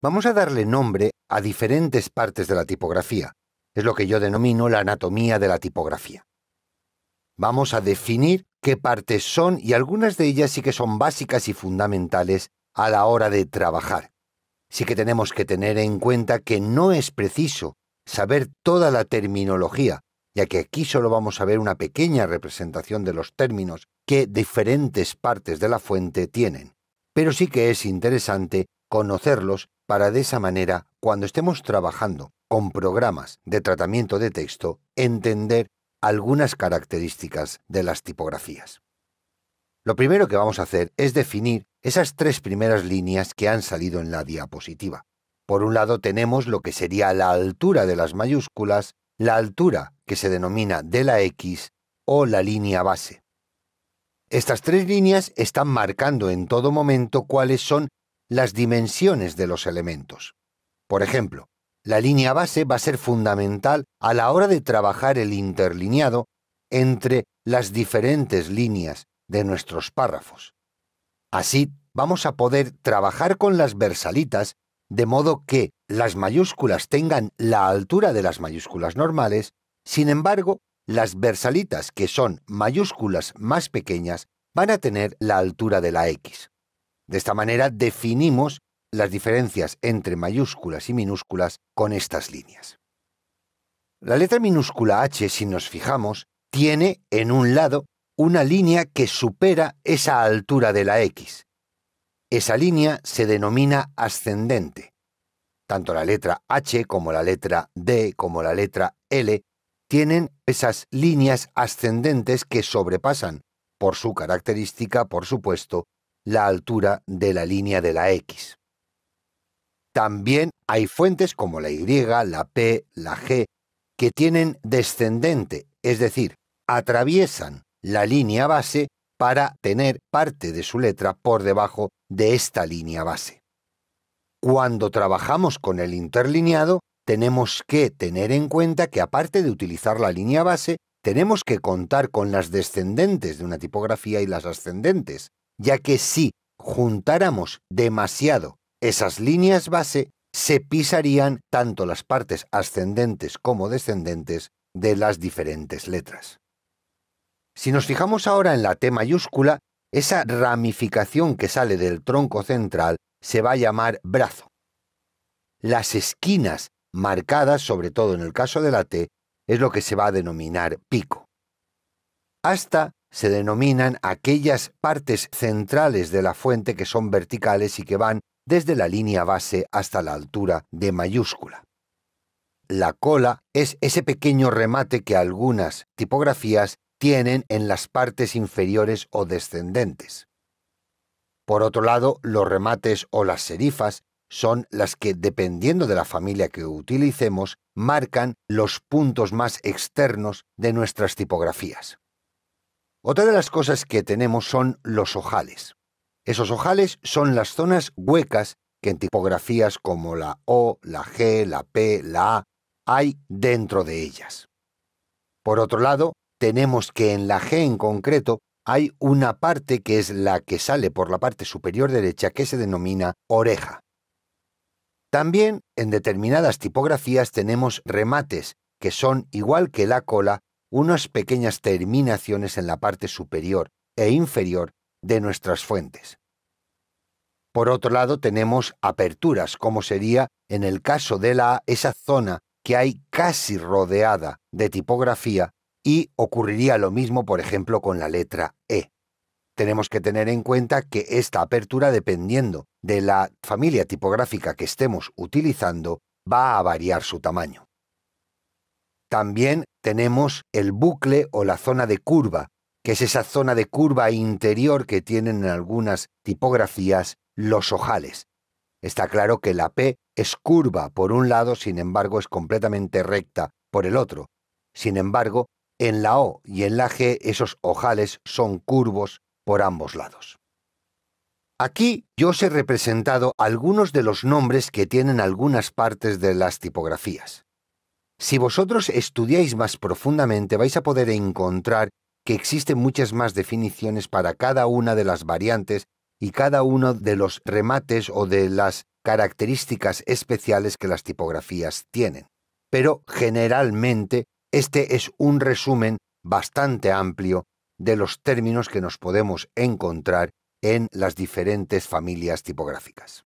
Vamos a darle nombre a diferentes partes de la tipografía. Es lo que yo denomino la anatomía de la tipografía. Vamos a definir qué partes son y algunas de ellas sí que son básicas y fundamentales a la hora de trabajar. Sí que tenemos que tener en cuenta que no es preciso saber toda la terminología, ya que aquí solo vamos a ver una pequeña representación de los términos que diferentes partes de la fuente tienen. Pero sí que es interesante conocerlos para de esa manera, cuando estemos trabajando con programas de tratamiento de texto, entender algunas características de las tipografías. Lo primero que vamos a hacer es definir esas tres primeras líneas que han salido en la diapositiva. Por un lado tenemos lo que sería la altura de las mayúsculas, la altura que se denomina de la X o la línea base. Estas tres líneas están marcando en todo momento cuáles son las dimensiones de los elementos. Por ejemplo, la línea base va a ser fundamental a la hora de trabajar el interlineado entre las diferentes líneas de nuestros párrafos. Así, vamos a poder trabajar con las versalitas de modo que las mayúsculas tengan la altura de las mayúsculas normales, sin embargo, las versalitas que son mayúsculas más pequeñas van a tener la altura de la X. De esta manera definimos las diferencias entre mayúsculas y minúsculas con estas líneas. La letra minúscula H, si nos fijamos, tiene en un lado una línea que supera esa altura de la X. Esa línea se denomina ascendente. Tanto la letra H como la letra D como la letra L tienen esas líneas ascendentes que sobrepasan, por su característica, por supuesto, la altura de la línea de la X. También hay fuentes como la Y, la P, la G, que tienen descendente, es decir, atraviesan la línea base para tener parte de su letra por debajo de esta línea base. Cuando trabajamos con el interlineado, tenemos que tener en cuenta que aparte de utilizar la línea base, tenemos que contar con las descendentes de una tipografía y las ascendentes, ya que si juntáramos demasiado esas líneas base, se pisarían tanto las partes ascendentes como descendentes de las diferentes letras. Si nos fijamos ahora en la T mayúscula, esa ramificación que sale del tronco central se va a llamar brazo. Las esquinas marcadas, sobre todo en el caso de la T, es lo que se va a denominar pico. Hasta se denominan aquellas partes centrales de la fuente que son verticales y que van desde la línea base hasta la altura de mayúscula. La cola es ese pequeño remate que algunas tipografías tienen en las partes inferiores o descendentes. Por otro lado, los remates o las serifas son las que, dependiendo de la familia que utilicemos, marcan los puntos más externos de nuestras tipografías. Otra de las cosas que tenemos son los ojales. Esos ojales son las zonas huecas que en tipografías como la O, la G, la P, la A hay dentro de ellas. Por otro lado, tenemos que en la G en concreto hay una parte que es la que sale por la parte superior derecha que se denomina oreja. También en determinadas tipografías tenemos remates, que son igual que la cola, unas pequeñas terminaciones en la parte superior e inferior de nuestras fuentes. Por otro lado, tenemos aperturas, como sería en el caso de la esa zona que hay casi rodeada de tipografía y ocurriría lo mismo, por ejemplo, con la letra E. Tenemos que tener en cuenta que esta apertura, dependiendo de la familia tipográfica que estemos utilizando, va a variar su tamaño. También tenemos el bucle o la zona de curva, que es esa zona de curva interior que tienen en algunas tipografías los ojales. Está claro que la P es curva por un lado, sin embargo es completamente recta por el otro. Sin embargo, en la O y en la G esos ojales son curvos por ambos lados. Aquí yo os he representado algunos de los nombres que tienen algunas partes de las tipografías. Si vosotros estudiáis más profundamente vais a poder encontrar que existen muchas más definiciones para cada una de las variantes y cada uno de los remates o de las características especiales que las tipografías tienen. Pero generalmente este es un resumen bastante amplio de los términos que nos podemos encontrar en las diferentes familias tipográficas.